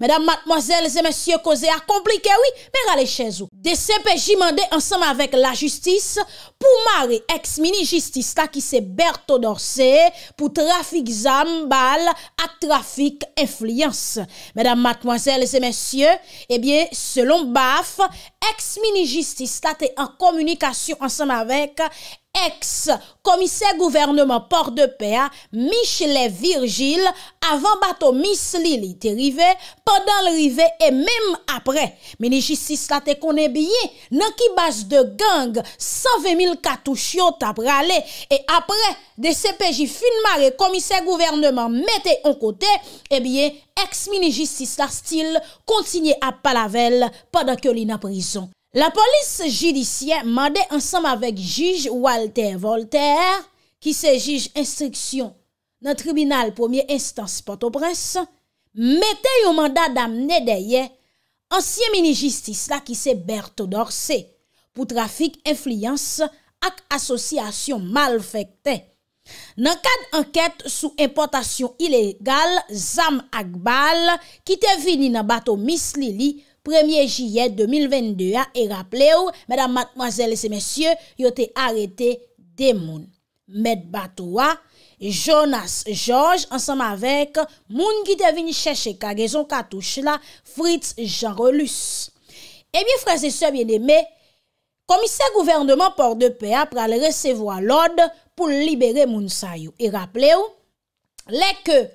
Madame, mademoiselles et messieurs, cause a complique, oui, mais allez chez vous. Desse pe jimande ensemble avec la justice, pou mari, ex-mini-justice, ta ki se bertho danser, pou trafic zambal, a trafic influence. Madame, mademoiselles et messieurs, eh bien, selon BAF, ex-mini-justice, ta te en communication ensemble avec, Eks komise gouvernement Porte de Père, Michelet Virgil, avan baton Miss Lille ite rive, padan rive e mem apre. Mini justice la te konen biye, nan ki bas de gang, save mil katou chiot apre ale, e apre de sepeji fin mare komise gouvernement mette on kote, e eh bie eks mini justice la stil kontinye ap palavel padan ke li na prison. La polis jidisye mande ansam avek jige Walter Voltaire, ki se jige instriksyon nan tribunal pwomye instansi patopres, mette yo manda damne deye ansye mini-jistis la ki se bertodorse pou trafik, inflians ak asosyasyon malfekte. Nan kad anket sou importasyon ilegal, zam ak bal ki te vini nan bato mislili Premye jiyet 2022 ha, e rappele ou, mèdam matmazèl et se mèsyè, yote arete de moun. Mèd batou ha, Jonas Georges, ansam avèk moun ki devini chèche kagezon katouch la, Fritz Jean Relus. E eh mi fransè soye bèdèmè, komissè gouvernement Porte de Paix apra le resevoa l'ode pou libere moun sayou. E rappele ou, lèkè,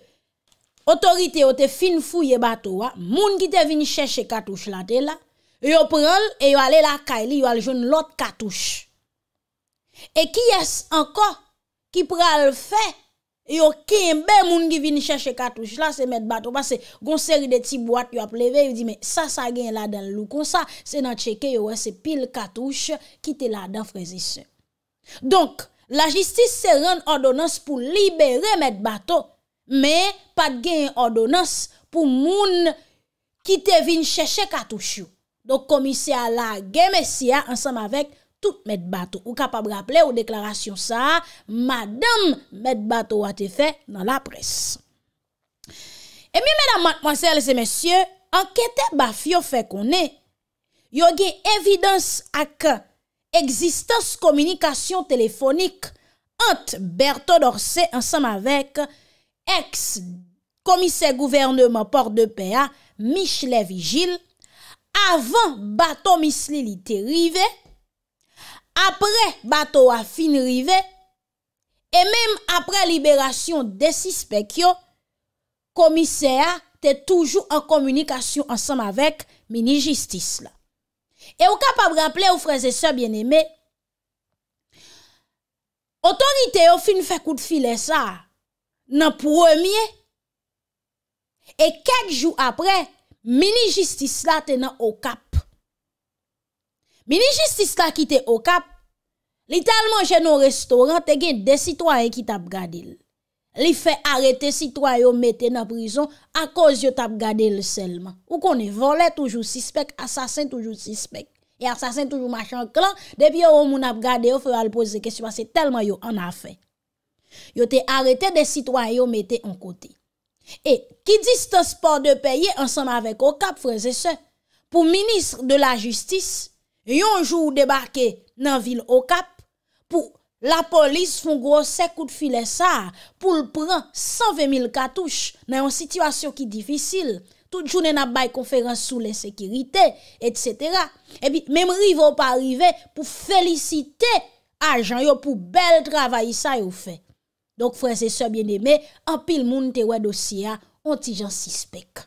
Otorite yo te fin fou ye bato wa, ah. moun ki te vin chèche katouche la te la, yo pren l, e yo ale la kaili, yo ale joun l ot katouche. E ki yas anko, ki pren l fe, yo kinbe moun ki vin chèche katouche la se met bato, pas se gonseri de ti boat yo ap leve, yo di me, sa sa gen la dan lou kon sa, se nan cheke yo wè se pil katouche ki te la dan frezise. Donk, la jistis se ren adonans pou libere met bato, Me, pat gen yon ordonans pou moun ki te vin chè chè katouchou. Dok komisya la gen mesya ansam avèk tout Medbato. Ou kapab raple ou deklarasyon sa, Madame Medbato wate fè nan la pres. E mi, mèdame, mwansè, lese, mèsyè, anketè bafyo fè konè, yo gen evidans ak eksistans komunikasyon telefonik ant Berto Dorse ansam avèk ex komise gouvernement port de PA, Michele Vigil, avan bato mislili te rive, apre bato wafin rive, e menm apre liberasyon desispekyon, komise a te toujou an komunikasyon ansam avek mini-jistis la. E ou kapab rapple ou freze se bieneme, otorite ou fin fe kout file sa a, nan pwemye, e kek jou apre, mini jistis la te nan okap. Mini jistis la ki te okap, li talman jenon restoran, te gen de sitwaye ki tap gadil. Li fe arete sitwayo mette nan prizon, akos yo tap gadil selman. Ou koni vole, toujou sispek, asasen toujou sispek, e asasen toujou machan klan, debi yo ou moun apgade, yo fe alpoze kesywa se telman yo an afe. Yo te arete de sitwa yo mette an kote E ki distan sport de peye Ansem avèk Okap freze se Pou ministre de la justis Yo anjou ou debake nan vil Okap Pou la polis foun grosè kout filè sa Pou l pran 120.000 katouche Nan yon situasyon ki difisil Tout jounen ap bay konferans sou lè sekirite Etc E bi mèmri ou pa arrive Pou felicite ajan yo Pou bel travay sa yo fè Donk franse sobyen eme, apil moun te wè dosya, ontijan sispek.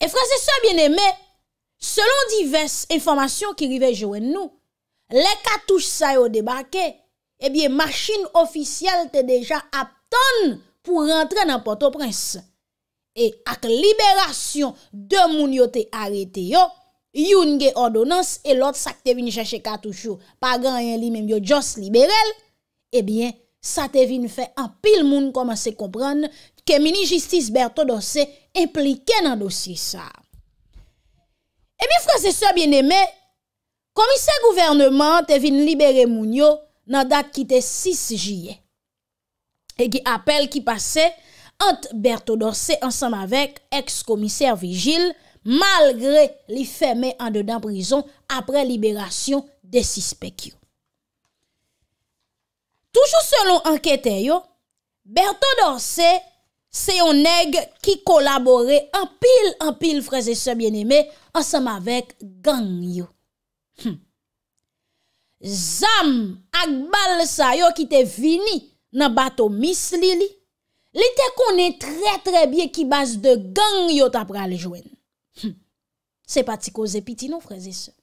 E franse sobyen eme, selon divers informasyon ki rive joen nou, le katouche sa yo debake, ebyen eh masjin ofisyel te deja aptan pou rentre nan pote prins. E ak liberasyon de moun yo te arete yo, youn gen odonans, e lot sakte vin jache katouche yo, pa gan yon li men byo jos liberel, ebyen, eh Sa te vin fè an pil moun koman se kompran ke mini jistis Berto Dorse implike nan dosye sa. E mi fwase sa bien eme, komiser gouvernement te vin libere moun yo nan dak ki te 6 jye. E ki apel ki pase ant Berto Dorse ansam avek eks komiser vigil malgre li fè men an de dan prizon apre liberasyon de 6 pekyo. Toujou selon anketen yo, Berton Dorsey se yon neg ki kolabore anpil anpil freze se bien eme ansam avek gang yo. Hm. Zam ak bal sa yo ki te vini nan bato mis li li, li te konen tre tre bie ki bas de gang yo tapra le jwen. Hm. Se pati koze piti nou freze se.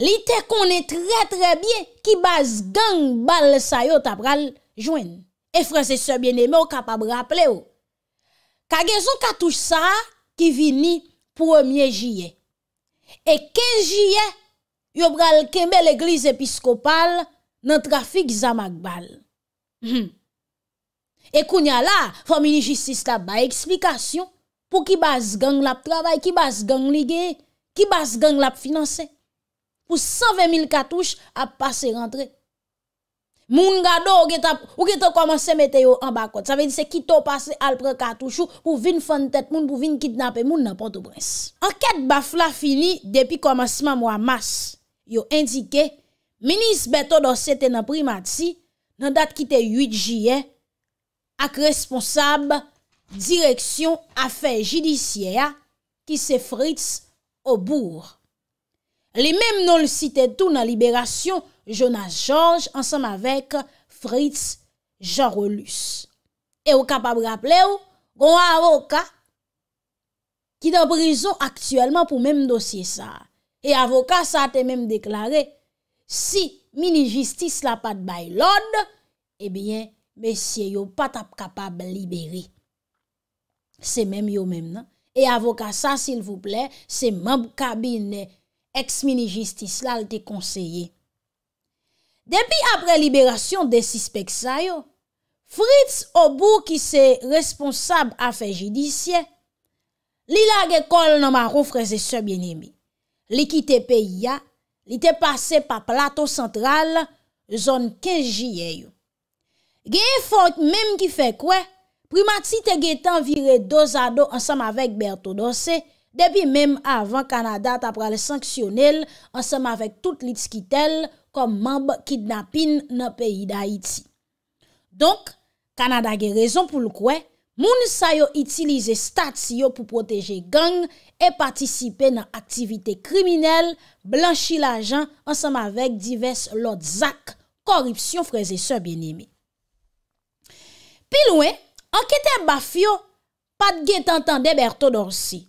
Li te konen tre tre bie ki baz gang bal sa yo tap ral jwen. E franse se biene me o kapab rapple yo. Kagezon katouj sa ki vini pwemye jye. E kejye yo pral kembe l'eglis episkopal nan trafik zamak bal. Hmm. E kounya la fomini jistis tap ba eksplikasyon pou ki baz gang lap travay, ki baz gang ligye, ki baz gang lap finanse. pou 120.000 katouche ap pase rentre. Moun gado ou geto komanse mette yo an bakot. Sa ve di se kitou pase alpre katouche ou vin fante moun pou vin kitnape moun nan pote brens. Anket baf la fini depi komanseman mwa mas yo indike, minis beto do sete nan primati nan dat kite 8 jiyen ak responsab direksyon afen jidisyaya ki se frits ou bourre. Li menm non nan li site tou nan liberasyon Jonas Georges ansanm avek Fritz Jarelus. E ou kapab raple ou? Gon avoka ki da brison aktuelman pou menm dosye sa. E avoka sa te menm deklare si mini-justis la pat bay lode, e eh bien, mesye yo pat ap kapab liberi. Se menm yo menm nan. E avoka sa, sil vouple, se menm kabine Ex-minijistis lal te konseye. Depi apre liberasyon de sispeksay yo, Fritz obou ki se responsab a fe jidisye, li la ge kol nan marou freze sebyenemi. Li ki te pe ya, li te pase pa plato sentral, zon kejiye yo. Geye fote mem ki fe kwe, primati te ge tan vire dozado ansam avek Berto Dosey, Depi mèm avan Kanada tap prale sanksyonel ansèm avèk tout lits ki tel kom mamb kidnapin nan peyi da iti. Donk, Kanada gen rezon pou lkwe, moun sa yo itilize stat si yo pou proteje gang e patisipe nan aktivite kriminel, blanchi la jan ansèm avèk divers lot zak, koripsyon freze se bè nimi. Pi lwen, anketè bafyo pat gen tantan debèr to dorsi.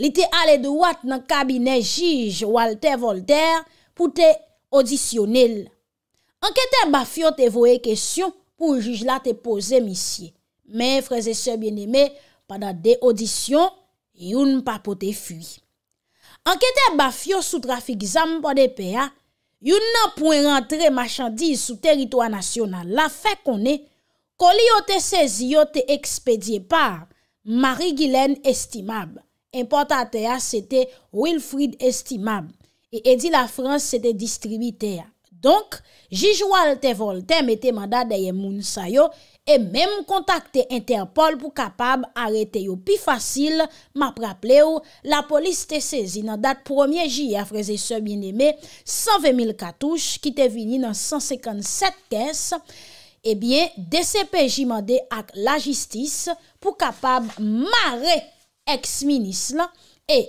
Li te ale de wad nan kabine jige Walter Voltaire pou te odisyonil. Enkete bafyo te voye kesyon pou jige la te pose misye. Men, freze se bieneme, padan de odisyon, youn pa pou te fuy. Enkete bafyo sou trafik zanm pou de peya, youn nan pou rentre machandise sou teritwa nasyonal. La fe konen, kol yo te sezi yo te ekspedye par Marie Guilaine Estimable. Impotante ya, se te Wilfrid Estimab. E di la Frans se te distribite ya. Donk, jijoual te volte, mette manda deye moun sayo, e mem kontakte Interpol pou kapab arete yo. Pi fasil, mapraple ou, la polis te sezi nan dat promye ji, a freze se bieneme, 120.000 katouche, ki te vini nan 157 kens, e bie DCP jimande ak la jistis pou kapab mare Ex-minis la, e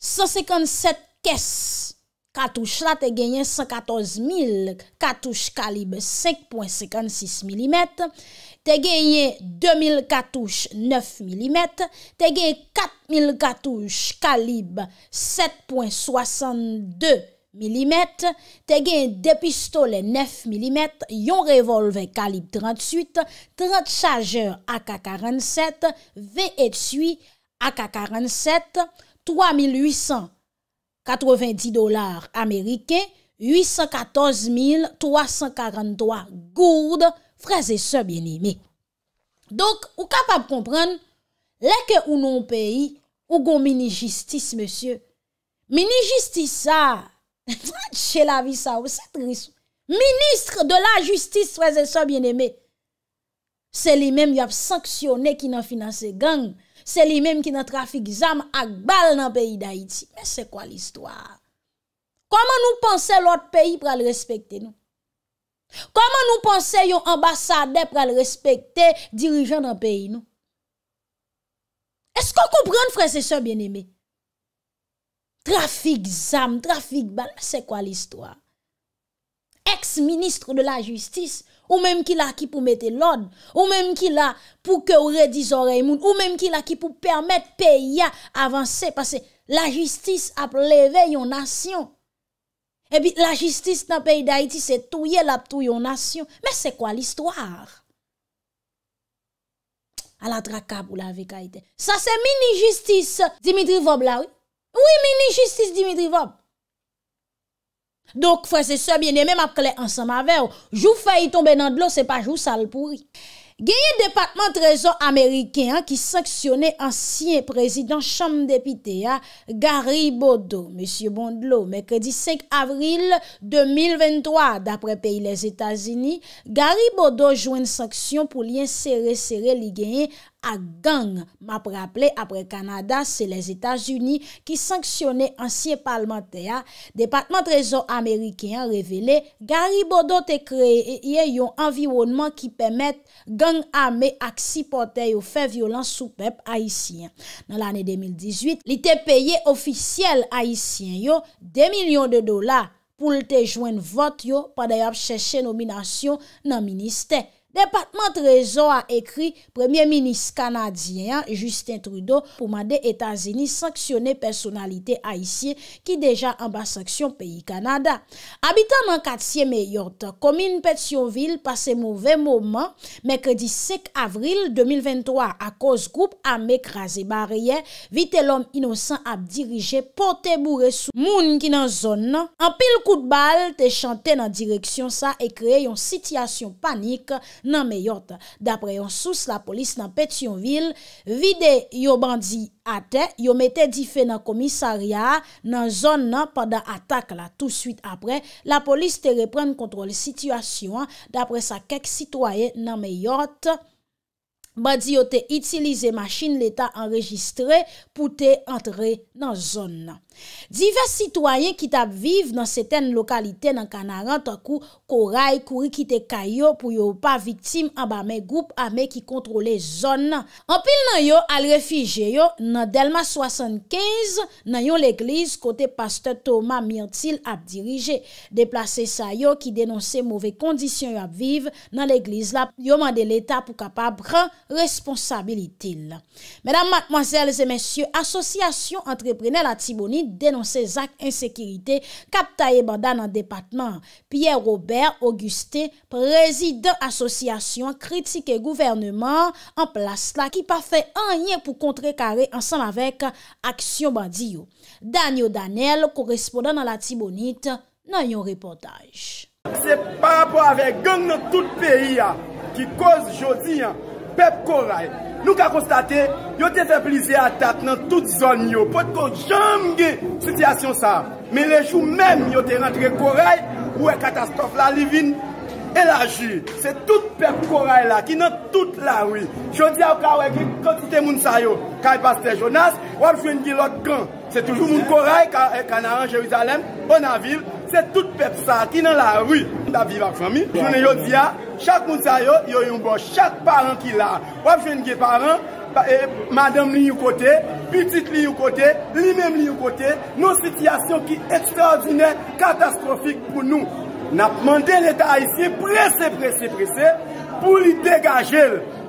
157 kes katouj la te genyen 114.000 katouj kalib 5.56 mm, te genyen 2.000 katouj 9 mm, te genyen 4.000 katouj kalib 7.62 mm. Mm te gen depistole nef milimet, yon revolve kalib 38, 30 saje ak-47, ve et sui ak-47, 3890 dolar amerike, 814343 gourd, freze se bien ime. Donk, ou kapab kompran, leke ou non peyi, ou gon mini-jistis, monsye. Mini-jistis sa... Vat che la vi sa ou, se trisou. Ministre de la justice, frèze so bien eme. Se li mem yop sanksyone ki nan finanse gang. Se li mem ki nan trafik zam ak bal nan peyi da iti. Men se kwa l'histoire? Koman nou panse l'ot peyi pral respekte nou? Koman nou panse yon ambassade pral respekte dirijan nan peyi nou? Esko koupren frèze so bien eme? Trafik zam, trafik bal, se kwa l'histoire? Ex-ministre de la justice, ou mèm ki la ki pou mette l'od, ou mèm ki la pou ke oure dizorey moun, ou mèm ki la ki pou permette peya avanse, parce la justice ap leve yon nasyon. Ebi la justice nan peyi da iti se touye lap tou yon nasyon. Mè se kwa l'histoire? A la drakab ou la veka ite. Sa se mini justice, Dimitri Voblawi, Ou e meni justice Dimitri Vop? Donk fwese se biene, men apkele ansan ma ver, jou fayi tombe nan dlo, se pa jou salpouri. Genye Departement Trezor Ameriken ki saksyone ansyen prezident chanm depite ya Garibodo, Monsie Bondlo, mekredi 5 avril 2023, dapre peyi les Etasini, Garibodo jwene saksyon pou lien sere sere li genye A gang, map rappele apre Kanada, se les Etats-Unis ki sanksyone ansye parlemente ya, Departement Trezor Amerikien revele, gari bodo te kreye yon environman ki pemet gang ame ak sipote yo fe violans sou pep Haitien. Nan l'anè 2018, li te peye ofisyel Haitien yo, 2 milyon de dola pou lte jwen vot yo pa dey ap chèche nominasyon nan ministè. Departement Trezor a ekri... Premier Ministre Kanadien... Justin Trudeau... pouman de Etats-Unis... sanksyonne personalite Aisyen... ki deja amba sanksyon peyi Kanada... Abitam nan katsye meyot... komine Petionville... pase mouve mouman... Mekredi sek avril 2023... a koz group a mekraze barye... vite lom inosan ap dirije... pote bourre sou moun ki nan zon nan... An pil kout bal... te chante nan direksyon sa... e kreye yon sityasyon panik... Nan me yot, dapre yon sous, la polis nan Petionville vide yon bandi ate, yon mette di fe nan komisarya nan zon nan padan atak la tout suite apre. La polis te repren kontrol situasyon, dapre sa kek sitwaye nan me yot, bandi yo te itilize maschin l'Etat enregistre pou te antre nan zon nan. Divers sitwayen ki tap vive nan seten lokalite nan kanaran takou koray kuri kite kayo pou yo pa vitim anba me goup ame ki kontrole zon nan Anpil nan yo al refije yo nan delma 75 nan yo l'eglize kote pastor Thomas Myrtil ap dirije deplase sa yo ki denonse mouve kondisyon yo ap vive nan l'eglize la yo mande l'eta pou kapab ran responsabilitil Mèdam, mkmansel, zemensye, asosyasyon entreprenè la Tibonide denonsè zak insekirite kaptaye bandan nan depatman. Pierre Robert Auguste, prezident asosyasyon, kritike gouvernement, an plas la ki pa fè an yè pou kontre kare ansan avèk aksyon bandiyo. Daniel Daniel, korespondant nan la tibonite, nan yon reportaj. Se pa bo avè gèng nan tout peyi ki koz jodi pep koray, Nou ka konstate, yo te feblize a tat nan tout zon yo, pot kon jom ge sityasyon sa. Me lejou men yo te rentre koray, ou e katastrof la livin e la ju. Se tout pep koray la, ki nan tout la wui. Chou diya ou ka wege, konti te moun sayo, kai paste Jonas, wap fwen di lot kan. Se toujou moun koray, ka nan an Jerizalem, o nan vil, se tout pep sa, ki nan la wui. Da viv ak fami, chou ne yo diya. Chak moun sa yo, yo yon bo, chak paran ki la. Wap jen gen paran, madame li yon kote, petite li yon kote, li men li yon kote, nou sityasyon ki ekstraordinè, katastrofik pou nou. Na pman dene ta a yisi, prese, prese, prese, pou li degaje.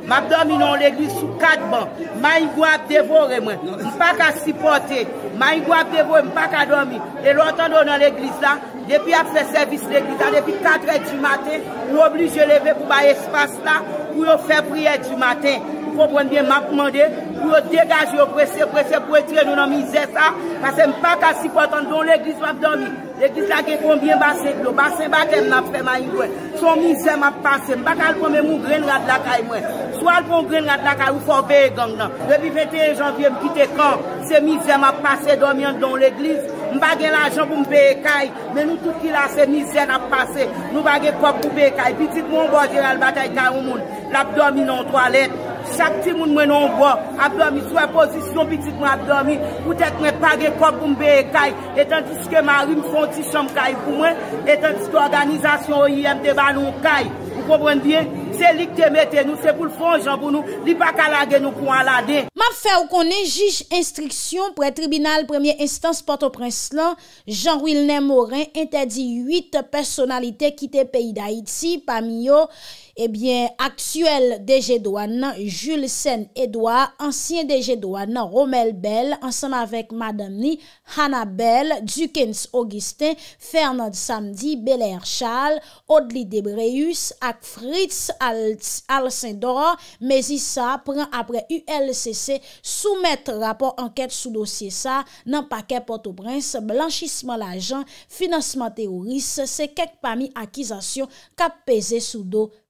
Mab dormi nan l'eglis sou kat ban. Man yon gwa devore mwen. Mpa ka sipote. Man yon gwa devore, mpa ka dormi. E lontan do nan l'eglis la. Depi apre servis l'Eglisa, depi 4 e di maten, nou oblige leve pou ba espas la pou nou fe priye di maten. pou pren mwen akouman de, pou de gaje ou prese, prese, prese, pou etire nou nan mizè sa, kase m pa kasi potan don l'eglis wap donmi, l'eglis la ke konbyen basèk do, basèk bakè m nap fèm a yi wè, sou mizè m ap pase, m bakal pou m moun gren rade lakay mwen, sou al pou gren rade lakay, ou fo beye gang nan, le bi fète janvye m kite kan, se mizè m ap pase donmian don l'eglis, m bagè la jan pou m beye kay, men nou tout ki la se mizè n ap pase, nou bagè kwa pou beye kay, pitik moun bojè Sakti moun mwen anbo, abdomi, sou e pozisyon pitik mwen abdomi, pou tek mwen page kop pou mbe e kay, etan diske mary mfon ti chanm kay pou mwen, etan diske organizasyon oye mte banon kay, pou pou mwen diye, se lik te mette nou, se pou l'fonj anbo nou, li pa kalage nou pou anlade. Ma fe ou konen jish instriksyon pre tribunal premier instance Port-au-Prince lan, Jean-Rouil Nè Morin entedi 8 personalite kite peyi d'Haïti, Pamio, Ebyen, aksyel deje doan nan Jules Senn Edouard, ansyen deje doan nan Romel Bell, ansen avèk Madame Ni, Hannah Bell, Dukens Augustin, Fernand Samdi, Bel Air Charles, Odly Debreus, ak Fritz, Alcindor, Mezissa, pran apre ULCC, soumet rapor anket sou dosye sa nan pakè Port-au-Prince, blanchisme l'agent, financement terroriste, se kek pami akizasyon kap pese sou do dosye sa.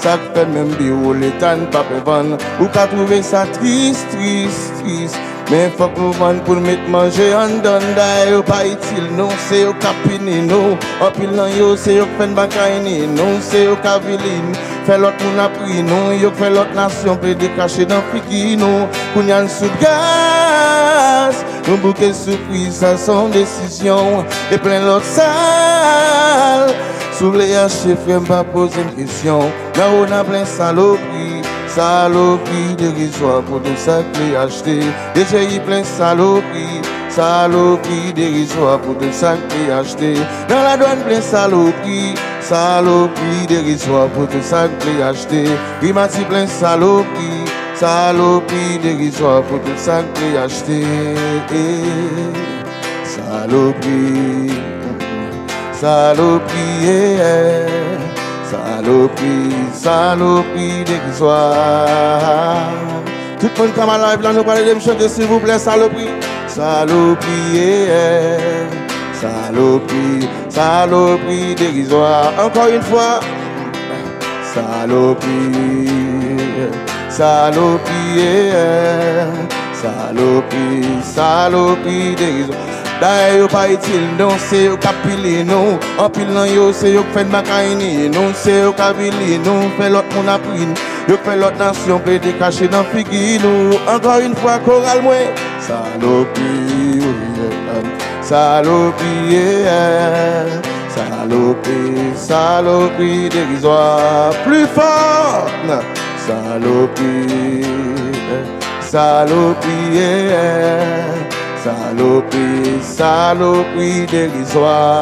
Sak fè mèm bi ou lè tan pa pè van Ou ka prouve sa tris, tris, tris Mè fò prouve an pou mèt manje an dan Daè ou pa itil nou, se yo kapine nou Opil nan yo, se yo fèn bakayne nou Se yo kavilin, fè lot moun apri nou Yo fè lot nasyon, pè de kache dan fikino Koun yan soub gas, nou bouke soufri Sa son desisyon, e plè lòt sa soulé à chiffre, m'a posé une question. Là on a plein saloperie, saloperie dérisoire pour tout ça que j'ai acheté. Et j'ai eu plein salopies, saloperie dérisoire pour te ça que Dans la douane plein salopies, saloperie dérisoire pour te ça que les acheté. Il plein dérisoire pour tout ça que acheté. Eh, eh. Saloperie. Saloperie, eh. saloperie, saloperie déguisoire. Tout le monde qui a live là, nous parlons de me chanter, s'il vous plaît, saloperie. Saloperie, eh. saloperie, saloperie déguisoire. Encore une fois, saloperie, saloperie, eh. saloperie, saloperie dérisoire. D'ailleurs yo pa itil non c'est yo kapili nou yo, se yo de ma nou non, yo kabili nou, non, l'autre aprin Yo l'autre l'autre nasyon, ple de kache nan encore une fois yon fwa chorale mwen Salopi, oh salopi, salopi, salopi Derizwa plus fort Salopi, salopi, salopi des saloperies dérisoire.